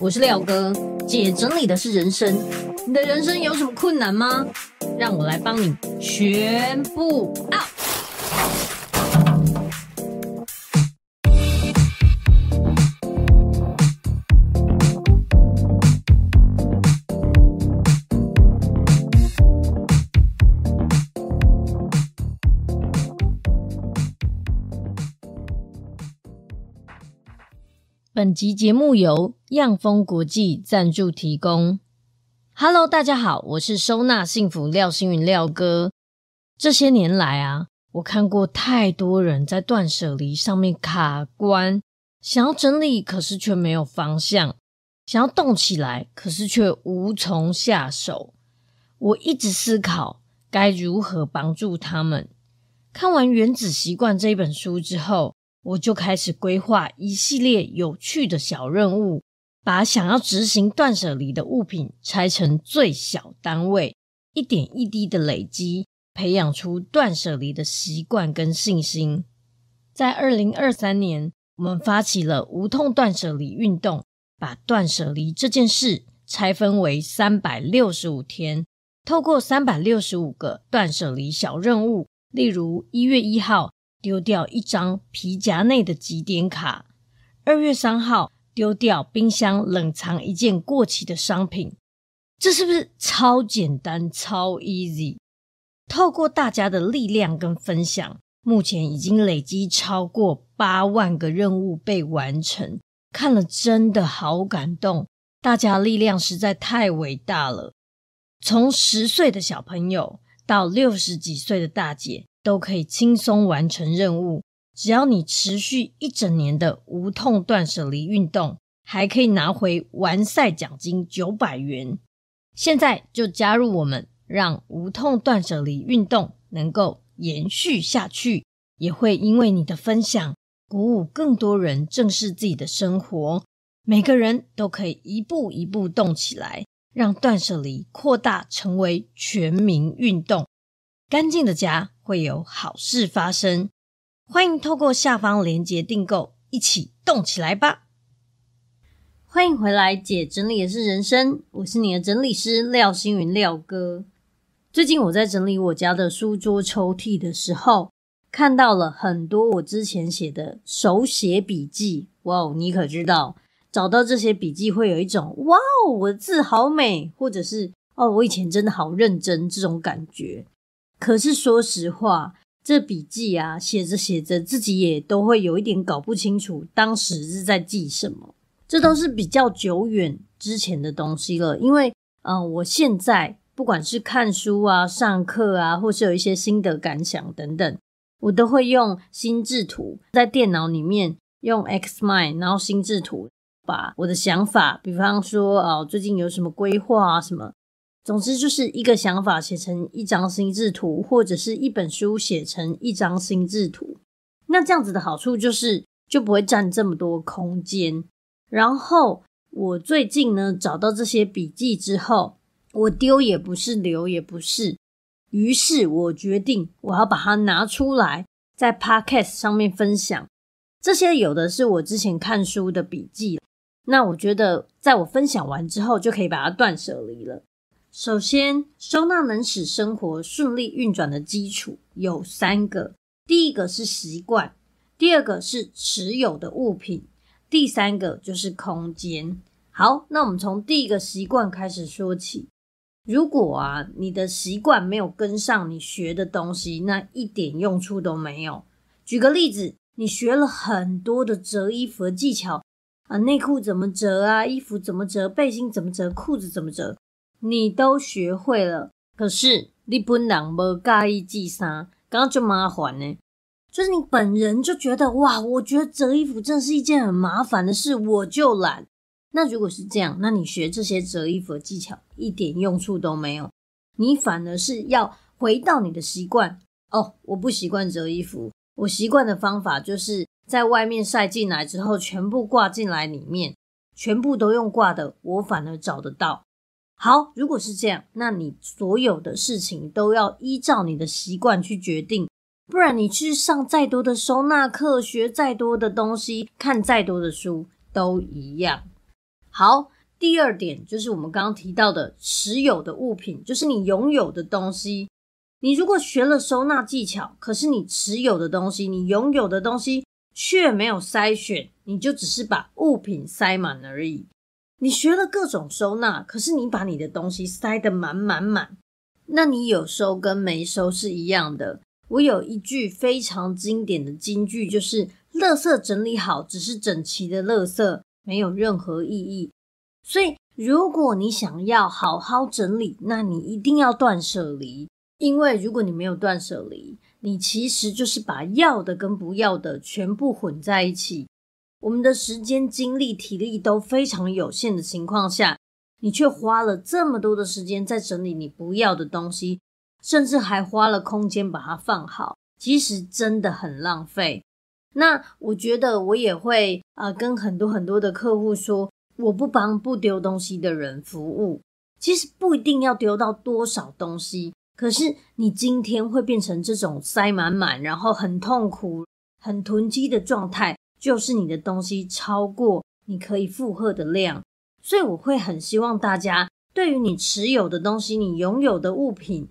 我是廖哥，姐整理的是人生。你的人生有什么困难吗？让我来帮你全部 out。本集节目由漾风国际赞助提供。Hello，大家好，我是收纳幸福廖星云廖哥。这些年来啊，我看过太多人在断舍离上面卡关，想要整理可是却没有方向，想要动起来可是却无从下手。我一直思考该如何帮助他们。看完《原子习惯》这一本书之后。我就开始规划一系列有趣的小任务，把想要执行断舍离的物品拆成最小单位，一点一滴的累积，培养出断舍离的习惯跟信心。在二零二三年，我们发起了无痛断舍离运动，把断舍离这件事拆分为三百六十五天，透过三百六十五个断舍离小任务，例如一月一号。丢掉一张皮夹内的几点卡，二月三号丢掉冰箱冷藏一件过期的商品，这是不是超简单超 easy？透过大家的力量跟分享，目前已经累积超过八万个任务被完成，看了真的好感动，大家力量实在太伟大了，从十岁的小朋友到六十几岁的大姐。都可以轻松完成任务，只要你持续一整年的无痛断舍离运动，还可以拿回完赛奖金九百元。现在就加入我们，让无痛断舍离运动能够延续下去，也会因为你的分享，鼓舞更多人正视自己的生活。每个人都可以一步一步动起来，让断舍离扩大成为全民运动，干净的家。会有好事发生，欢迎透过下方链接订购，一起动起来吧！欢迎回来，姐整理的是人生，我是你的整理师廖星云廖哥。最近我在整理我家的书桌抽屉的时候，看到了很多我之前写的手写笔记。哇哦，你可知道，找到这些笔记会有一种哇哦，我的字好美，或者是哦，我以前真的好认真这种感觉。可是说实话，这笔记啊，写着写着，自己也都会有一点搞不清楚，当时是在记什么。这都是比较久远之前的东西了。因为，嗯，我现在不管是看书啊、上课啊，或是有一些心得感想等等，我都会用心智图，在电脑里面用 Xmind，然后心智图把我的想法，比方说，啊最近有什么规划啊，什么。总之就是一个想法写成一张心智图，或者是一本书写成一张心智图。那这样子的好处就是就不会占这么多空间。然后我最近呢找到这些笔记之后，我丢也不是，留也不是，于是我决定我要把它拿出来在 Podcast 上面分享。这些有的是我之前看书的笔记，那我觉得在我分享完之后就可以把它断舍离了。首先，收纳能使生活顺利运转的基础有三个。第一个是习惯，第二个是持有的物品，第三个就是空间。好，那我们从第一个习惯开始说起。如果啊，你的习惯没有跟上你学的东西，那一点用处都没有。举个例子，你学了很多的折衣服的技巧啊，内裤怎么折啊，衣服怎么折，背心怎么折，裤子怎么折。你都学会了，可是你本人无介意记衫，刚就麻烦呢。就是你本人就觉得哇，我觉得折衣服真的是一件很麻烦的事，我就懒。那如果是这样，那你学这些折衣服的技巧一点用处都没有，你反而是要回到你的习惯。哦，我不习惯折衣服，我习惯的方法就是在外面晒进来之后，全部挂进来里面，全部都用挂的，我反而找得到。好，如果是这样，那你所有的事情都要依照你的习惯去决定，不然你去上再多的收纳课，学再多的东西，看再多的书都一样。好，第二点就是我们刚刚提到的持有的物品，就是你拥有的东西。你如果学了收纳技巧，可是你持有的东西，你拥有的东西却没有筛选，你就只是把物品塞满而已。你学了各种收纳，可是你把你的东西塞得满满满，那你有收跟没收是一样的。我有一句非常经典的金句，就是“垃圾整理好，只是整齐的垃圾，没有任何意义”。所以，如果你想要好好整理，那你一定要断舍离。因为如果你没有断舍离，你其实就是把要的跟不要的全部混在一起。我们的时间、精力、体力都非常有限的情况下，你却花了这么多的时间在整理你不要的东西，甚至还花了空间把它放好，其实真的很浪费。那我觉得我也会啊，跟很多很多的客户说，我不帮不丢东西的人服务。其实不一定要丢到多少东西，可是你今天会变成这种塞满满，然后很痛苦、很囤积的状态。就是你的东西超过你可以负荷的量，所以我会很希望大家对于你持有的东西、你拥有的物品，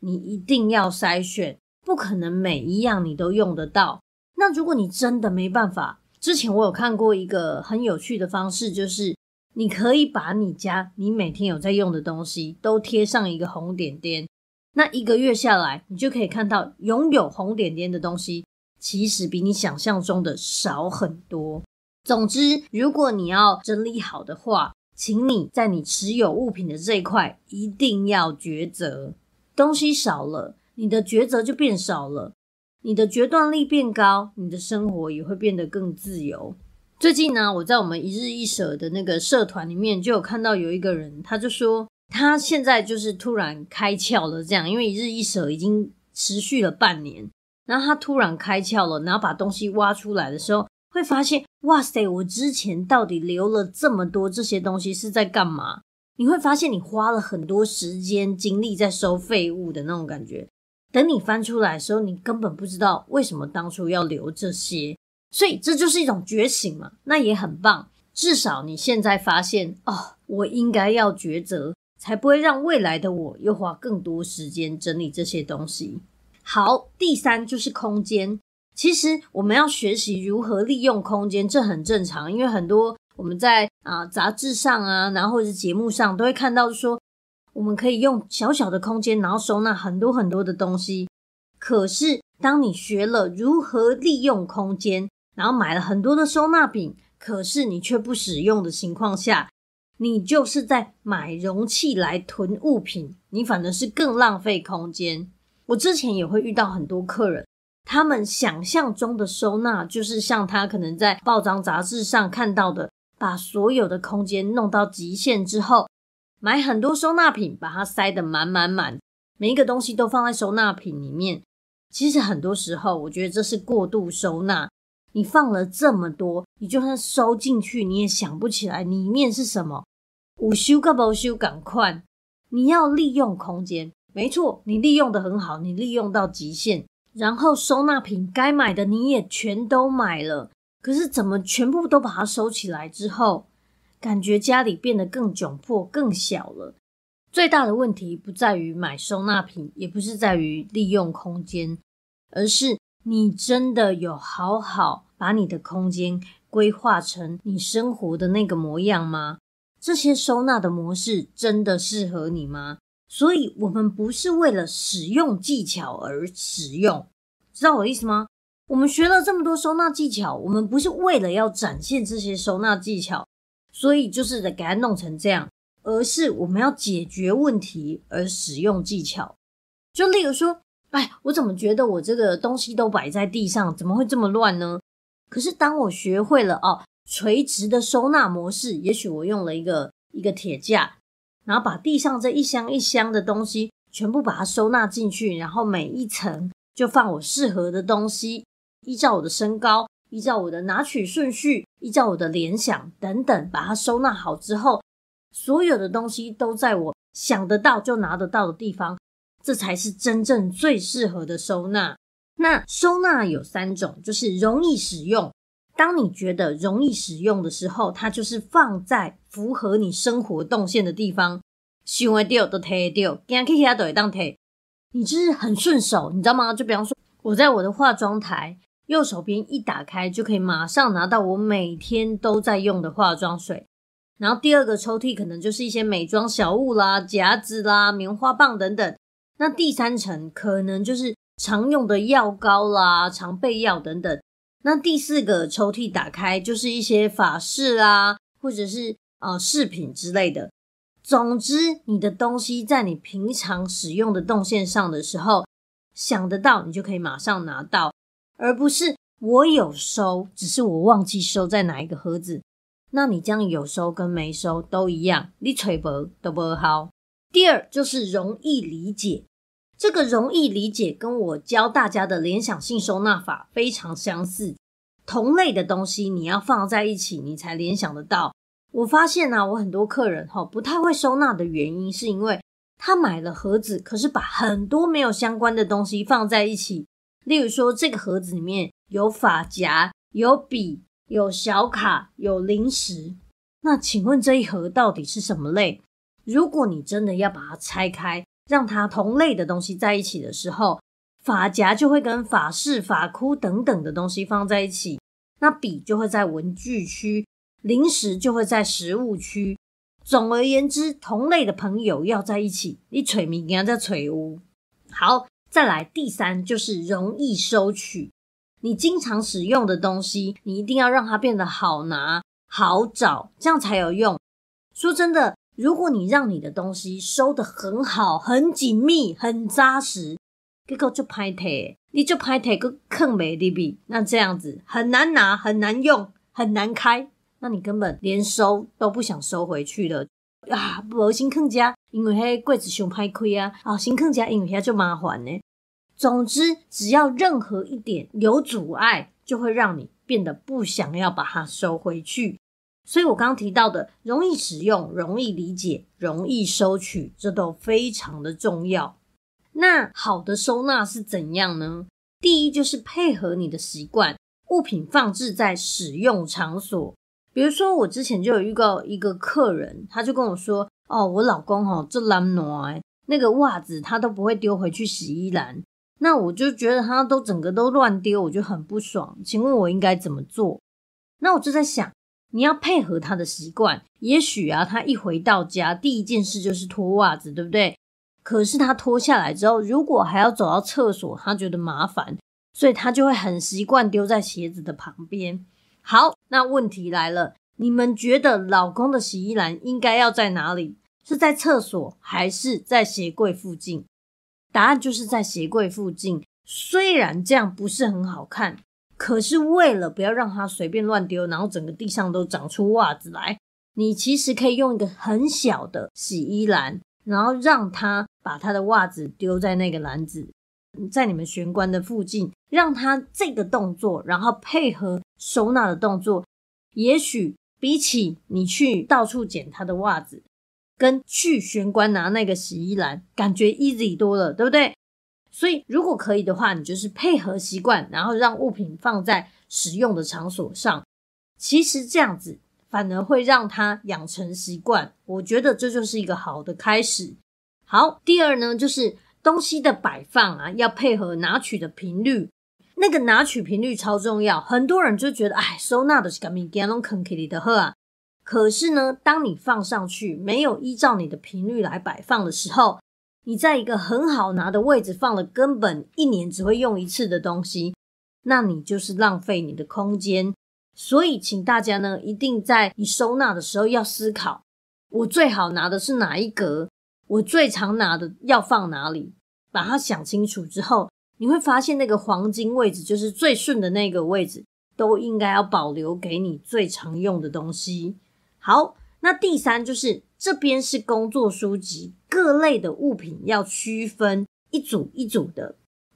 你一定要筛选，不可能每一样你都用得到。那如果你真的没办法，之前我有看过一个很有趣的方式，就是你可以把你家你每天有在用的东西都贴上一个红点点，那一个月下来，你就可以看到拥有红点点的东西。其实比你想象中的少很多。总之，如果你要整理好的话，请你在你持有物品的这一块一定要抉择。东西少了，你的抉择就变少了，你的决断力变高，你的生活也会变得更自由。最近呢，我在我们一日一舍的那个社团里面，就有看到有一个人，他就说他现在就是突然开窍了，这样，因为一日一舍已经持续了半年。然后他突然开窍了，然后把东西挖出来的时候，会发现哇塞，我之前到底留了这么多这些东西是在干嘛？你会发现你花了很多时间精力在收废物的那种感觉。等你翻出来的时候，你根本不知道为什么当初要留这些，所以这就是一种觉醒嘛，那也很棒。至少你现在发现哦，我应该要抉择，才不会让未来的我又花更多时间整理这些东西。好，第三就是空间。其实我们要学习如何利用空间，这很正常。因为很多我们在啊杂志上啊，然后或者节目上都会看到说，我们可以用小小的空间，然后收纳很多很多的东西。可是当你学了如何利用空间，然后买了很多的收纳品，可是你却不使用的情况下，你就是在买容器来囤物品，你反而是更浪费空间。我之前也会遇到很多客人，他们想象中的收纳就是像他可能在报章杂志上看到的，把所有的空间弄到极限之后，买很多收纳品，把它塞得满满满，每一个东西都放在收纳品里面。其实很多时候，我觉得这是过度收纳。你放了这么多，你就算收进去，你也想不起来里面是什么。午休个不休，赶快！你要利用空间。没错，你利用的很好，你利用到极限，然后收纳品该买的你也全都买了。可是怎么全部都把它收起来之后，感觉家里变得更窘迫、更小了。最大的问题不在于买收纳品，也不是在于利用空间，而是你真的有好好把你的空间规划成你生活的那个模样吗？这些收纳的模式真的适合你吗？所以，我们不是为了使用技巧而使用，知道我意思吗？我们学了这么多收纳技巧，我们不是为了要展现这些收纳技巧，所以就是得给它弄成这样，而是我们要解决问题而使用技巧。就例如说，哎，我怎么觉得我这个东西都摆在地上，怎么会这么乱呢？可是当我学会了哦，垂直的收纳模式，也许我用了一个一个铁架。然后把地上这一箱一箱的东西全部把它收纳进去，然后每一层就放我适合的东西，依照我的身高，依照我的拿取顺序，依照我的联想等等，把它收纳好之后，所有的东西都在我想得到就拿得到的地方，这才是真正最适合的收纳。那收纳有三种，就是容易使用。当你觉得容易使用的时候，它就是放在符合你生活动线的地方。你就是很顺手，你知道吗？就比方说，我在我的化妆台右手边一打开，就可以马上拿到我每天都在用的化妆水。然后第二个抽屉可能就是一些美妆小物啦、夹子啦、棉花棒等等。那第三层可能就是常用的药膏啦、常备药等等。那第四个抽屉打开就是一些法式啊，或者是啊饰品之类的。总之，你的东西在你平常使用的动线上的时候，想得到你就可以马上拿到，而不是我有收，只是我忘记收在哪一个盒子。那你这样有收跟没收都一样，你吹不都不好。第二就是容易理解。这个容易理解，跟我教大家的联想性收纳法非常相似。同类的东西你要放在一起，你才联想得到。我发现呢，我很多客人哈不太会收纳的原因，是因为他买了盒子，可是把很多没有相关的东西放在一起。例如说，这个盒子里面有发夹、有笔、有小卡、有零食。那请问这一盒到底是什么类？如果你真的要把它拆开。让它同类的东西在一起的时候，发夹就会跟法式、发箍等等的东西放在一起，那笔就会在文具区，零食就会在食物区。总而言之，同类的朋友要在一起，你吹明人家在吹屋。好，再来第三就是容易收取，你经常使用的东西，你一定要让它变得好拿、好找，这样才有用。说真的。如果你让你的东西收的很好、很紧密、很扎实，结果就拍腿，你就拍腿，佫坑没利弊，那这样子很难拿、很难用、很难开，那你根本连收都不想收回去了啊，不心坑家，因为遐柜子上拍亏啊，啊，心坑家，因为遐就麻烦呢。总之，只要任何一点有阻碍，就会让你变得不想要把它收回去。所以我刚刚提到的，容易使用、容易理解、容易收取，这都非常的重要。那好的收纳是怎样呢？第一就是配合你的习惯，物品放置在使用场所。比如说，我之前就有遇到一个客人，他就跟我说：“哦，我老公哈，这蓝挪那个袜子他都不会丢回去洗衣篮。”那我就觉得他都整个都乱丢，我就很不爽。请问我应该怎么做？那我就在想。你要配合他的习惯，也许啊，他一回到家第一件事就是脱袜子，对不对？可是他脱下来之后，如果还要走到厕所，他觉得麻烦，所以他就会很习惯丢在鞋子的旁边。好，那问题来了，你们觉得老公的洗衣篮应该要在哪里？是在厕所还是在鞋柜附近？答案就是在鞋柜附近，虽然这样不是很好看。可是为了不要让它随便乱丢，然后整个地上都长出袜子来，你其实可以用一个很小的洗衣篮，然后让它把它的袜子丢在那个篮子，在你们玄关的附近，让他这个动作，然后配合收纳的动作，也许比起你去到处捡他的袜子，跟去玄关拿那个洗衣篮，感觉 easy 多了，对不对？所以，如果可以的话，你就是配合习惯，然后让物品放在使用的场所上。其实这样子反而会让它养成习惯，我觉得这就是一个好的开始。好，第二呢，就是东西的摆放啊，要配合拿取的频率。那个拿取频率超重要，很多人就觉得哎，收纳的是个民间拢肯可以的喝啊。可是呢，当你放上去没有依照你的频率来摆放的时候，你在一个很好拿的位置放了根本一年只会用一次的东西，那你就是浪费你的空间。所以，请大家呢，一定在你收纳的时候要思考：我最好拿的是哪一格？我最常拿的要放哪里？把它想清楚之后，你会发现那个黄金位置就是最顺的那个位置，都应该要保留给你最常用的东西。好，那第三就是这边是工作书籍。各类的物品要区分一组一组的，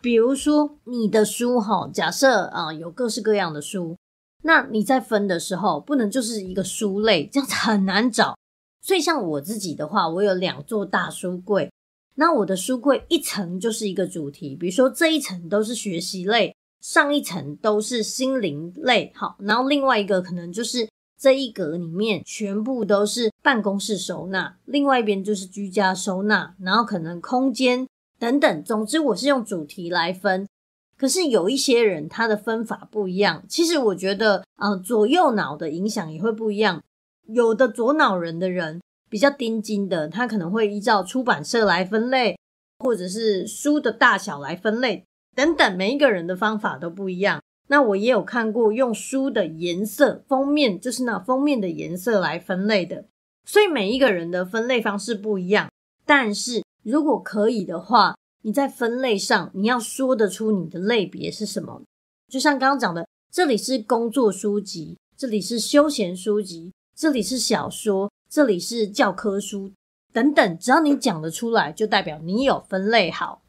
比如说你的书哈，假设啊有各式各样的书，那你在分的时候不能就是一个书类，这样子很难找。所以像我自己的话，我有两座大书柜，那我的书柜一层就是一个主题，比如说这一层都是学习类，上一层都是心灵类，好，然后另外一个可能就是。这一格里面全部都是办公室收纳，另外一边就是居家收纳，然后可能空间等等。总之，我是用主题来分。可是有一些人他的分法不一样，其实我觉得，呃，左右脑的影响也会不一样。有的左脑人的人比较钉钉的，他可能会依照出版社来分类，或者是书的大小来分类等等。每一个人的方法都不一样。那我也有看过用书的颜色封面，就是那封面的颜色来分类的，所以每一个人的分类方式不一样。但是如果可以的话，你在分类上你要说得出你的类别是什么，就像刚刚讲的，这里是工作书籍，这里是休闲书籍，这里是小说，这里是教科书等等，只要你讲得出来，就代表你有分类好。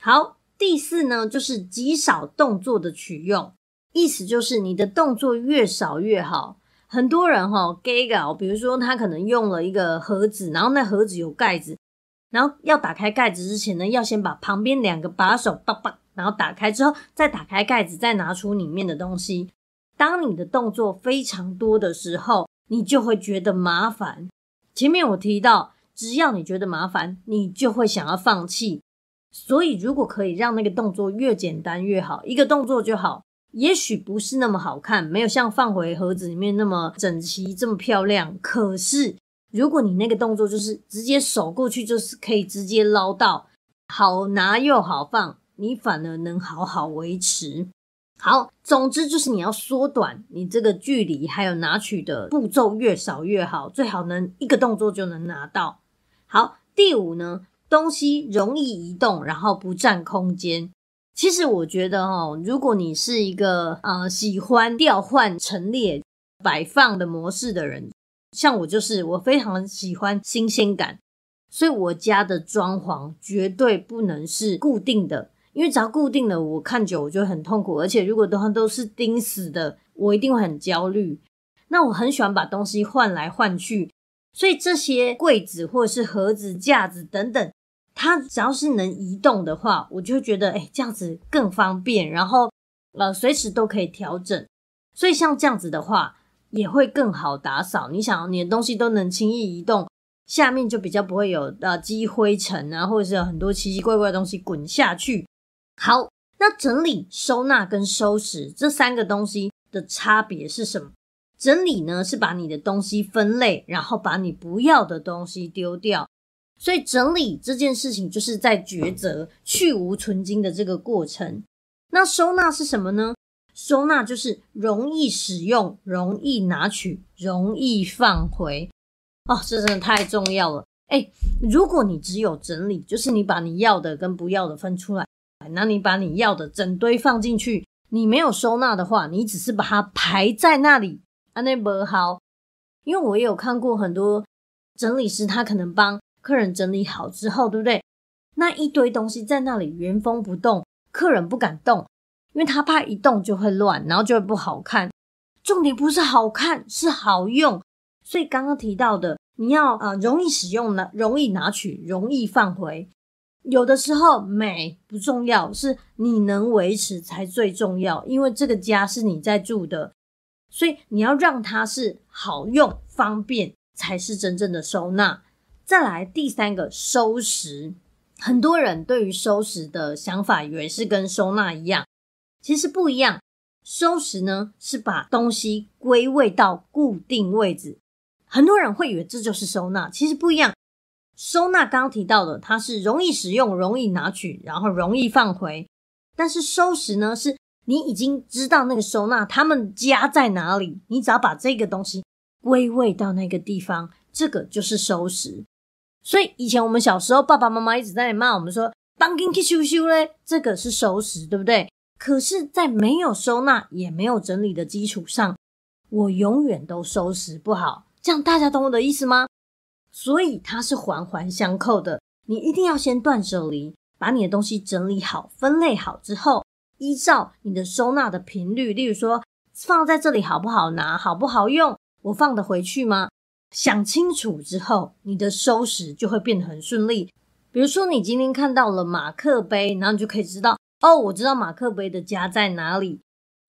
好。第四呢，就是极少动作的取用，意思就是你的动作越少越好。很多人哈，Gaga，比如说他可能用了一个盒子，然后那盒子有盖子，然后要打开盖子之前呢，要先把旁边两个把手棒棒，然后打开之后再打开盖子，再拿出里面的东西。当你的动作非常多的时候，你就会觉得麻烦。前面我提到，只要你觉得麻烦，你就会想要放弃。所以，如果可以让那个动作越简单越好，一个动作就好。也许不是那么好看，没有像放回盒子里面那么整齐、这么漂亮。可是，如果你那个动作就是直接手过去，就是可以直接捞到，好拿又好放，你反而能好好维持。好，总之就是你要缩短你这个距离，还有拿取的步骤越少越好，最好能一个动作就能拿到。好，第五呢？东西容易移动，然后不占空间。其实我觉得哦，如果你是一个呃喜欢调换陈列摆放的模式的人，像我就是我非常喜欢新鲜感，所以我家的装潢绝对不能是固定的，因为只要固定的，我看久我就很痛苦，而且如果都都是钉死的，我一定会很焦虑。那我很喜欢把东西换来换去，所以这些柜子或者是盒子、架子等等。它只要是能移动的话，我就觉得哎，这样子更方便，然后呃随时都可以调整，所以像这样子的话也会更好打扫。你想你的东西都能轻易移动，下面就比较不会有呃积灰尘啊，或者是有很多奇奇怪怪的东西滚下去。好，那整理、收纳跟收拾这三个东西的差别是什么？整理呢是把你的东西分类，然后把你不要的东西丢掉。所以整理这件事情就是在抉择去无存精的这个过程。那收纳是什么呢？收纳就是容易使用、容易拿取、容易放回。哦，这真的太重要了。哎，如果你只有整理，就是你把你要的跟不要的分出来，那你把你要的整堆放进去，你没有收纳的话，你只是把它排在那里啊，那不好。因为我也有看过很多整理师，他可能帮。客人整理好之后，对不对？那一堆东西在那里原封不动，客人不敢动，因为他怕一动就会乱，然后就会不好看。重点不是好看，是好用。所以刚刚提到的，你要啊容易使用呢，容易拿取，容易放回。有的时候美不重要，是你能维持才最重要。因为这个家是你在住的，所以你要让它是好用、方便，才是真正的收纳。再来第三个收拾，很多人对于收拾的想法，以为是跟收纳一样，其实不一样。收拾呢，是把东西归位到固定位置。很多人会以为这就是收纳，其实不一样。收纳刚刚提到的，它是容易使用、容易拿取，然后容易放回。但是收拾呢，是你已经知道那个收纳它们家在哪里，你只要把这个东西归位到那个地方，这个就是收拾。所以以前我们小时候，爸爸妈妈一直在骂我们说 b a n 去嘞，这个是收拾，对不对？”可是，在没有收纳也没有整理的基础上，我永远都收拾不好。这样大家懂我的意思吗？所以它是环环相扣的，你一定要先断舍离，把你的东西整理好、分类好之后，依照你的收纳的频率，例如说放在这里好不好拿、好不好用，我放得回去吗？想清楚之后，你的收拾就会变得很顺利。比如说，你今天看到了马克杯，然后你就可以知道，哦，我知道马克杯的家在哪里。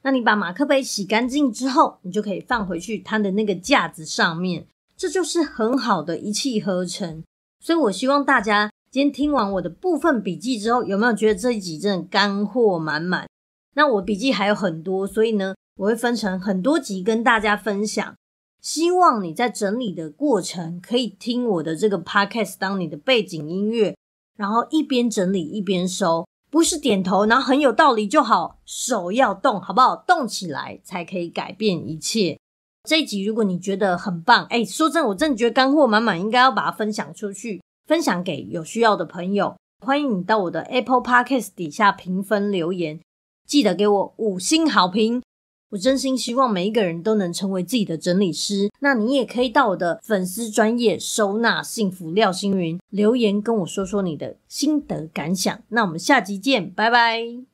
那你把马克杯洗干净之后，你就可以放回去它的那个架子上面。这就是很好的一气呵成。所以，我希望大家今天听完我的部分笔记之后，有没有觉得这一集真的干货满满？那我笔记还有很多，所以呢，我会分成很多集跟大家分享。希望你在整理的过程可以听我的这个 podcast 当你的背景音乐，然后一边整理一边收，不是点头，然后很有道理就好，手要动，好不好？动起来才可以改变一切。这一集如果你觉得很棒，哎，说真，的，我真的觉得干货满满，应该要把它分享出去，分享给有需要的朋友。欢迎你到我的 Apple Podcast 底下评分留言，记得给我五星好评。我真心希望每一个人都能成为自己的整理师。那你也可以到我的粉丝专业收纳幸福廖星云留言跟我说说你的心得感想。那我们下集见，拜拜。